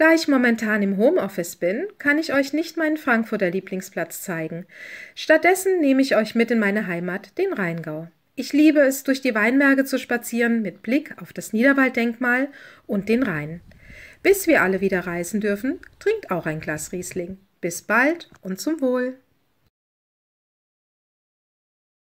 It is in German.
Da ich momentan im Homeoffice bin, kann ich euch nicht meinen Frankfurter Lieblingsplatz zeigen. Stattdessen nehme ich euch mit in meine Heimat, den Rheingau. Ich liebe es, durch die Weinberge zu spazieren mit Blick auf das Niederwalddenkmal und den Rhein. Bis wir alle wieder reisen dürfen, trinkt auch ein Glas Riesling. Bis bald und zum Wohl.